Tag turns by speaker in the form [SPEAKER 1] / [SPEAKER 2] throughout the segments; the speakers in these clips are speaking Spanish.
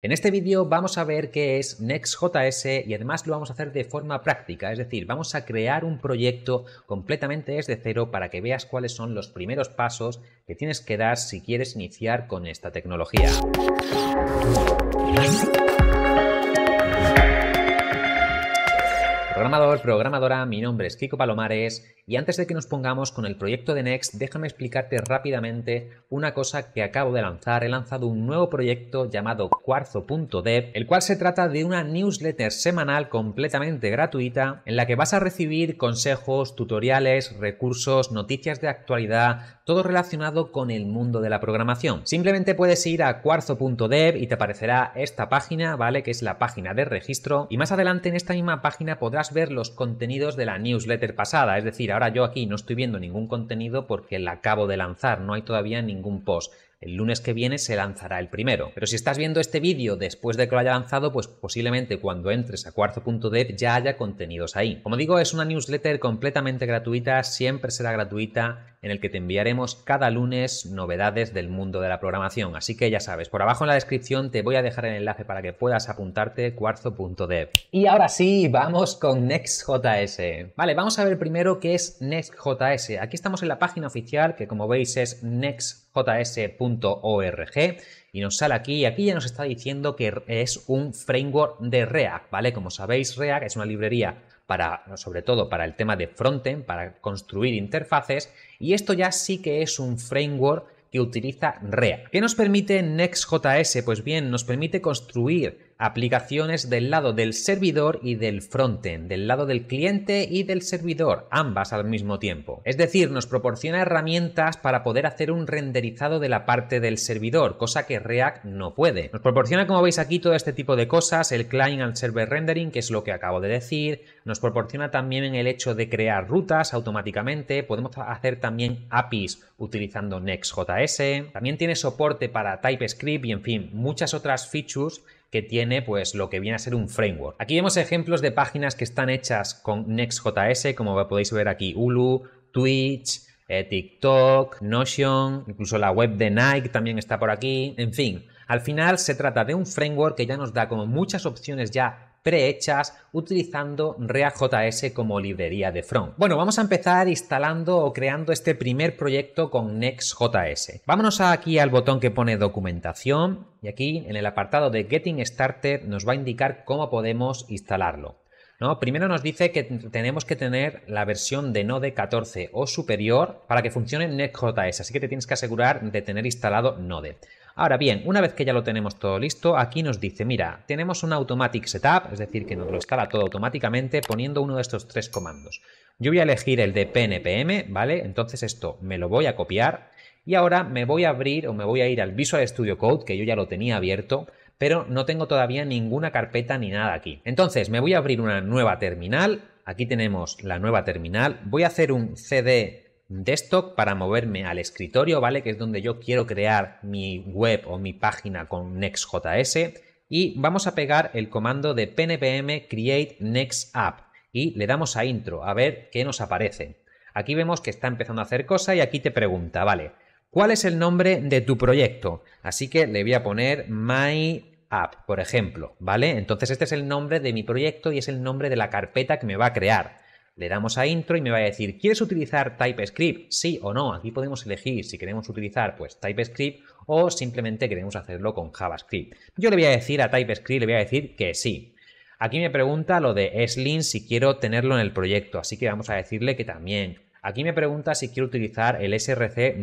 [SPEAKER 1] En este vídeo vamos a ver qué es Next.js y además lo vamos a hacer de forma práctica, es decir, vamos a crear un proyecto completamente desde cero para que veas cuáles son los primeros pasos que tienes que dar si quieres iniciar con esta tecnología. Programador, programadora, mi nombre es Kiko Palomares y antes de que nos pongamos con el proyecto de Next, déjame explicarte rápidamente una cosa que acabo de lanzar. He lanzado un nuevo proyecto llamado cuarzo.dev, el cual se trata de una newsletter semanal completamente gratuita en la que vas a recibir consejos, tutoriales, recursos, noticias de actualidad, todo relacionado con el mundo de la programación. Simplemente puedes ir a cuarzo.dev y te aparecerá esta página, ¿vale? Que es la página de registro. Y más adelante en esta misma página podrás ver los contenidos de la newsletter pasada, es decir, ahora yo aquí no estoy viendo ningún contenido porque la acabo de lanzar, no hay todavía ningún post. El lunes que viene se lanzará el primero. Pero si estás viendo este vídeo después de que lo haya lanzado, pues posiblemente cuando entres a cuarzo.dev ya haya contenidos ahí. Como digo, es una newsletter completamente gratuita, siempre será gratuita en el que te enviaremos cada lunes novedades del mundo de la programación. Así que ya sabes, por abajo en la descripción te voy a dejar el enlace para que puedas apuntarte cuarzo.dev. Y ahora sí, vamos con Next.js. Vale, vamos a ver primero qué es Next.js. Aquí estamos en la página oficial que como veis es Next js.org y nos sale aquí y aquí ya nos está diciendo que es un framework de React, ¿vale? Como sabéis, React es una librería para, sobre todo para el tema de frontend, para construir interfaces y esto ya sí que es un framework que utiliza React. ¿Qué nos permite Next.js? Pues bien, nos permite construir aplicaciones del lado del servidor y del frontend, del lado del cliente y del servidor, ambas al mismo tiempo. Es decir, nos proporciona herramientas para poder hacer un renderizado de la parte del servidor, cosa que React no puede. Nos proporciona, como veis aquí, todo este tipo de cosas, el client and server rendering, que es lo que acabo de decir, nos proporciona también el hecho de crear rutas automáticamente, podemos hacer también APIs utilizando Next.js, también tiene soporte para TypeScript y en fin, muchas otras features que tiene pues lo que viene a ser un framework. Aquí vemos ejemplos de páginas que están hechas con Next.js, como podéis ver aquí, Hulu, Twitch, eh, TikTok, Notion, incluso la web de Nike también está por aquí, en fin. Al final se trata de un framework que ya nos da como muchas opciones ya hechas utilizando React.js como librería de front. Bueno, vamos a empezar instalando o creando este primer proyecto con Next.js. Vámonos aquí al botón que pone documentación y aquí en el apartado de Getting Started nos va a indicar cómo podemos instalarlo. ¿No? Primero nos dice que tenemos que tener la versión de Node 14 o superior para que funcione Next.js, así que te tienes que asegurar de tener instalado Node. Ahora bien, una vez que ya lo tenemos todo listo, aquí nos dice, mira, tenemos un automatic setup, es decir, que nos lo instala todo automáticamente poniendo uno de estos tres comandos. Yo voy a elegir el de PNPM, ¿vale? Entonces esto me lo voy a copiar y ahora me voy a abrir o me voy a ir al Visual Studio Code, que yo ya lo tenía abierto, pero no tengo todavía ninguna carpeta ni nada aquí. Entonces me voy a abrir una nueva terminal, aquí tenemos la nueva terminal, voy a hacer un CD desktop para moverme al escritorio, ¿vale? Que es donde yo quiero crear mi web o mi página con Next.js. Y vamos a pegar el comando de pnpm create next app y le damos a intro a ver qué nos aparece. Aquí vemos que está empezando a hacer cosa y aquí te pregunta, vale, ¿cuál es el nombre de tu proyecto? Así que le voy a poner my app, por ejemplo, ¿vale? Entonces este es el nombre de mi proyecto y es el nombre de la carpeta que me va a crear le damos a intro y me va a decir, ¿quieres utilizar TypeScript? Sí o no. Aquí podemos elegir si queremos utilizar pues TypeScript o simplemente queremos hacerlo con JavaScript. Yo le voy a decir a TypeScript, le voy a decir que sí. Aquí me pregunta lo de Slink si quiero tenerlo en el proyecto, así que vamos a decirle que también. Aquí me pregunta si quiero utilizar el src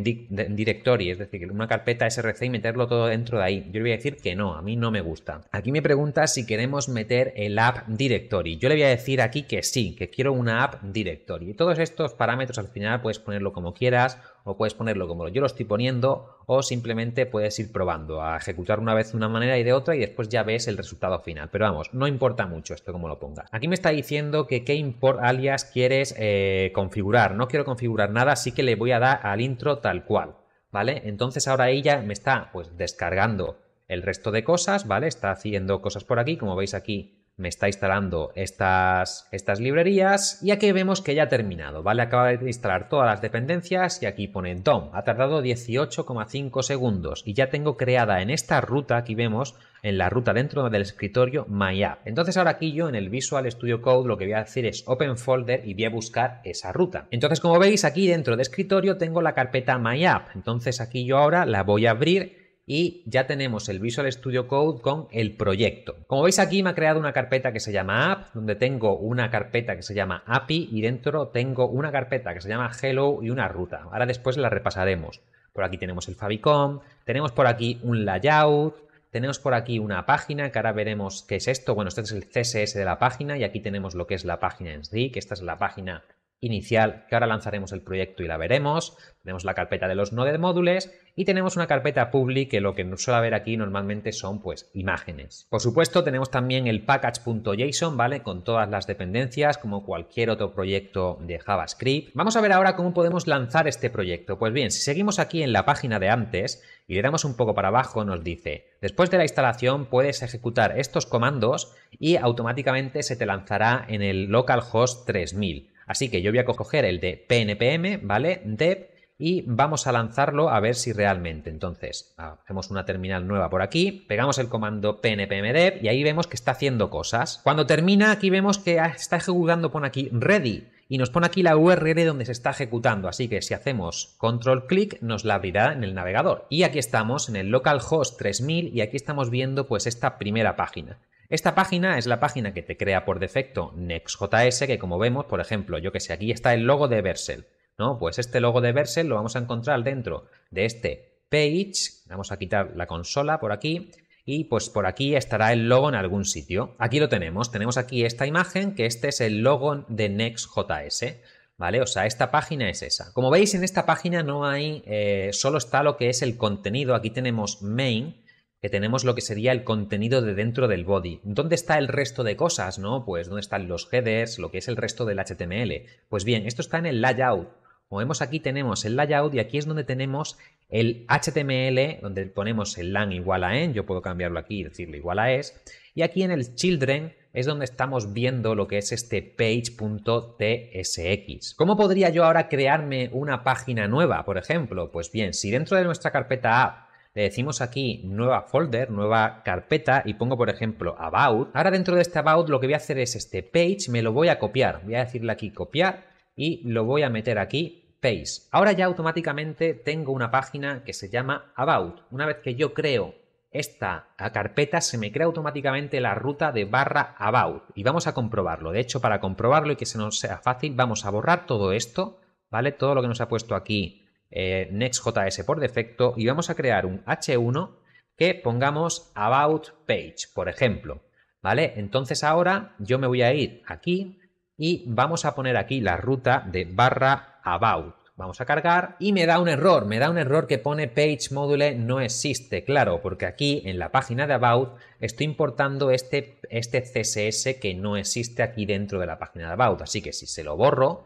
[SPEAKER 1] directory, es decir, una carpeta src y meterlo todo dentro de ahí. Yo le voy a decir que no, a mí no me gusta. Aquí me pregunta si queremos meter el app directory. Yo le voy a decir aquí que sí, que quiero una app directory. Y todos estos parámetros al final puedes ponerlo como quieras o puedes ponerlo como yo lo estoy poniendo o simplemente puedes ir probando a ejecutar una vez de una manera y de otra y después ya ves el resultado final. Pero vamos, no importa mucho esto como lo ponga. Aquí me está diciendo que qué import alias quieres eh, configurar. No quiero configurar nada, así que le voy a dar al intro tal cual. ¿Vale? Entonces ahora ella me está pues descargando el resto de cosas, ¿vale? Está haciendo cosas por aquí, como veis aquí me está instalando estas, estas librerías y aquí vemos que ya ha terminado, ¿vale? Acaba de instalar todas las dependencias y aquí pone DOM. Ha tardado 18,5 segundos y ya tengo creada en esta ruta, aquí vemos, en la ruta dentro del escritorio MyApp. Entonces ahora aquí yo en el Visual Studio Code lo que voy a hacer es Open Folder y voy a buscar esa ruta. Entonces como veis aquí dentro de escritorio tengo la carpeta MyApp. Entonces aquí yo ahora la voy a abrir y ya tenemos el Visual Studio Code con el proyecto. Como veis aquí me ha creado una carpeta que se llama app, donde tengo una carpeta que se llama API y dentro tengo una carpeta que se llama hello y una ruta. Ahora después la repasaremos. Por aquí tenemos el favicon, tenemos por aquí un layout, tenemos por aquí una página que ahora veremos qué es esto. Bueno, este es el CSS de la página y aquí tenemos lo que es la página en sí, que esta es la página inicial, que ahora lanzaremos el proyecto y la veremos. Tenemos la carpeta de los node módulos y tenemos una carpeta public que lo que nos suele haber aquí normalmente son pues imágenes. Por supuesto, tenemos también el package.json, ¿vale? Con todas las dependencias, como cualquier otro proyecto de JavaScript. Vamos a ver ahora cómo podemos lanzar este proyecto. Pues bien, si seguimos aquí en la página de antes y le damos un poco para abajo, nos dice, después de la instalación puedes ejecutar estos comandos y automáticamente se te lanzará en el localhost 3000. Así que yo voy a coger el de PNPM, ¿vale? Dev, y vamos a lanzarlo a ver si realmente. Entonces, hacemos una terminal nueva por aquí, pegamos el comando DEV, y ahí vemos que está haciendo cosas. Cuando termina, aquí vemos que está ejecutando, pone aquí ready y nos pone aquí la URL donde se está ejecutando, así que si hacemos control clic nos la abrirá en el navegador. Y aquí estamos en el localhost 3000 y aquí estamos viendo pues esta primera página. Esta página es la página que te crea por defecto Next.js, que como vemos, por ejemplo, yo que sé, aquí está el logo de Versel, ¿no? Pues este logo de Versel lo vamos a encontrar dentro de este page, vamos a quitar la consola por aquí, y pues por aquí estará el logo en algún sitio. Aquí lo tenemos, tenemos aquí esta imagen, que este es el logo de Next.js. ¿vale? O sea, esta página es esa. Como veis, en esta página no hay, eh, solo está lo que es el contenido. Aquí tenemos main, que tenemos lo que sería el contenido de dentro del body. ¿Dónde está el resto de cosas, no? Pues dónde están los headers, lo que es el resto del HTML. Pues bien, esto está en el layout. Como vemos aquí tenemos el layout y aquí es donde tenemos el HTML, donde ponemos el lang igual a en, yo puedo cambiarlo aquí y decirle igual a es, y aquí en el children es donde estamos viendo lo que es este page.tsx. ¿Cómo podría yo ahora crearme una página nueva, por ejemplo? Pues bien, si dentro de nuestra carpeta app le decimos aquí nueva folder, nueva carpeta y pongo por ejemplo about. Ahora dentro de este about lo que voy a hacer es este page, me lo voy a copiar. Voy a decirle aquí copiar y lo voy a meter aquí page. Ahora ya automáticamente tengo una página que se llama about. Una vez que yo creo esta carpeta se me crea automáticamente la ruta de barra about y vamos a comprobarlo. De hecho, para comprobarlo y que se nos sea fácil, vamos a borrar todo esto, ¿vale? Todo lo que nos ha puesto aquí eh, Next.js por defecto y vamos a crear un H1 que pongamos About Page, por ejemplo. ¿Vale? Entonces ahora yo me voy a ir aquí y vamos a poner aquí la ruta de barra About. Vamos a cargar y me da un error, me da un error que pone page module no existe, claro, porque aquí en la página de About estoy importando este, este CSS que no existe aquí dentro de la página de About, así que si se lo borro,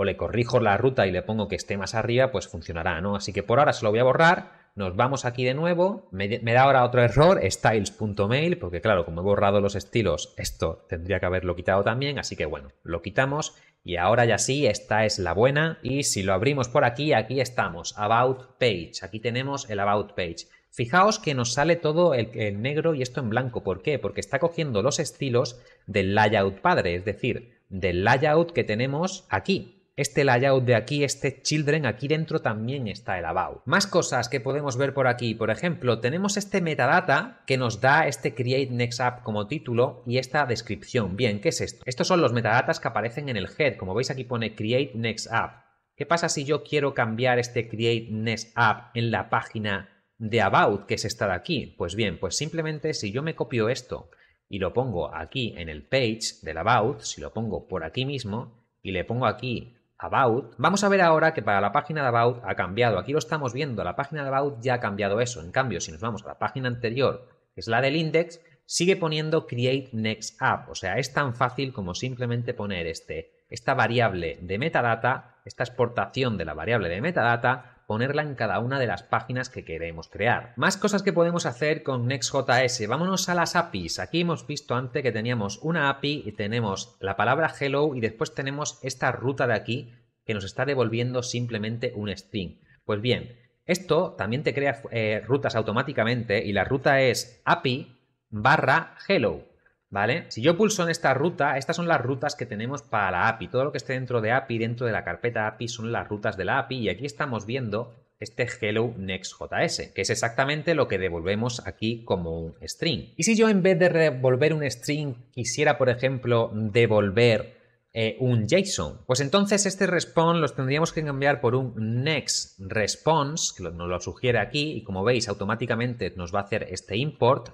[SPEAKER 1] o le corrijo la ruta y le pongo que esté más arriba, pues funcionará, ¿no? Así que por ahora se lo voy a borrar, nos vamos aquí de nuevo, me, da ahora otro error, styles.mail, porque claro, como he borrado los estilos, esto tendría que haberlo quitado también, así que bueno, lo quitamos y ahora ya sí, esta es la buena y si lo abrimos por aquí, aquí estamos, About Page, aquí tenemos el About Page. Fijaos que nos sale todo el, negro y esto en blanco, ¿por qué? Porque está cogiendo los estilos del layout padre, es decir, del layout que tenemos aquí, este layout de aquí, este children, aquí dentro también está el about. Más cosas que podemos ver por aquí, por ejemplo, tenemos este metadata que nos da este create next app como título y esta descripción. Bien, ¿qué es esto? Estos son los metadatas que aparecen en el head, como veis aquí pone create next app. ¿Qué pasa si yo quiero cambiar este create next app en la página de about, que es esta de aquí? Pues bien, pues simplemente si yo me copio esto y lo pongo aquí en el page del about, si lo pongo por aquí mismo y le pongo aquí About, vamos a ver ahora que para la página de About ha cambiado. Aquí lo estamos viendo, la página de About ya ha cambiado eso. En cambio, si nos vamos a la página anterior, que es la del index, sigue poniendo Create Next App. O sea, es tan fácil como simplemente poner este, esta variable de metadata, esta exportación de la variable de metadata, ponerla en cada una de las páginas que queremos crear. Más cosas que podemos hacer con Next.js. Vámonos a las APIs. Aquí hemos visto antes que teníamos una API y tenemos la palabra hello y después tenemos esta ruta de aquí que nos está devolviendo simplemente un string. Pues bien, esto también te crea eh, rutas automáticamente y la ruta es API barra hello. ¿vale? Si yo pulso en esta ruta, estas son las rutas que tenemos para la API. Todo lo que esté dentro de API, dentro de la carpeta API, son las rutas de la API. Y aquí estamos viendo este hello next.js, que es exactamente lo que devolvemos aquí como un string. Y si yo en vez de devolver un string quisiera, por ejemplo, devolver eh, un JSON, pues entonces este response los tendríamos que cambiar por un next response, que nos lo sugiere aquí, y como veis automáticamente nos va a hacer este import,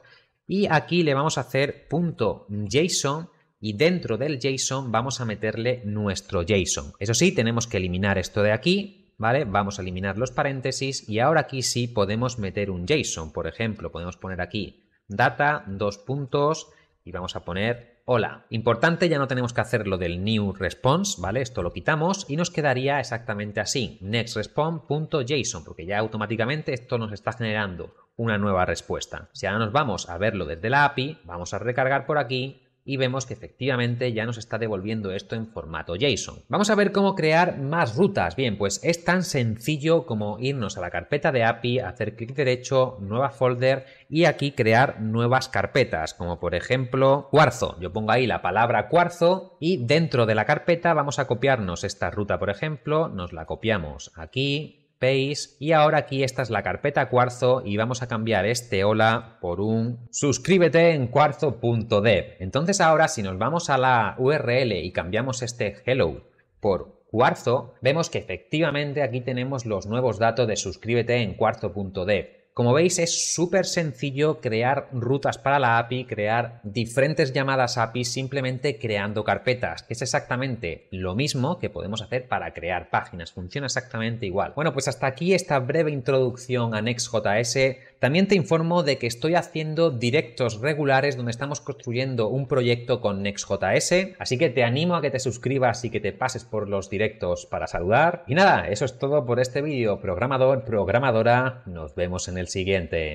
[SPEAKER 1] y aquí le vamos a hacer punto .json y dentro del JSON vamos a meterle nuestro JSON. Eso sí, tenemos que eliminar esto de aquí, ¿vale? Vamos a eliminar los paréntesis y ahora aquí sí podemos meter un JSON. Por ejemplo, podemos poner aquí data, dos puntos y vamos a poner hola. Importante, ya no tenemos que hacer lo del new response, ¿vale? Esto lo quitamos y nos quedaría exactamente así, nextresponse.json, porque ya automáticamente esto nos está generando una nueva respuesta. Si ahora nos vamos a verlo desde la API, vamos a recargar por aquí y vemos que efectivamente ya nos está devolviendo esto en formato JSON. Vamos a ver cómo crear más rutas. Bien, pues es tan sencillo como irnos a la carpeta de API, hacer clic derecho, nueva folder y aquí crear nuevas carpetas, como por ejemplo cuarzo. Yo pongo ahí la palabra cuarzo y dentro de la carpeta vamos a copiarnos esta ruta, por ejemplo, nos la copiamos aquí, y ahora aquí esta es la carpeta cuarzo y vamos a cambiar este hola por un suscríbete en cuarzo.dev. Entonces ahora si nos vamos a la URL y cambiamos este hello por cuarzo, vemos que efectivamente aquí tenemos los nuevos datos de suscríbete en cuarzo.dev. Como veis, es súper sencillo crear rutas para la API, crear diferentes llamadas API simplemente creando carpetas. Es exactamente lo mismo que podemos hacer para crear páginas. Funciona exactamente igual. Bueno, pues hasta aquí esta breve introducción a Next.js. También te informo de que estoy haciendo directos regulares donde estamos construyendo un proyecto con Next.js, así que te animo a que te suscribas y que te pases por los directos para saludar. Y nada, eso es todo por este vídeo. Programador, programadora, nos vemos en el siguiente.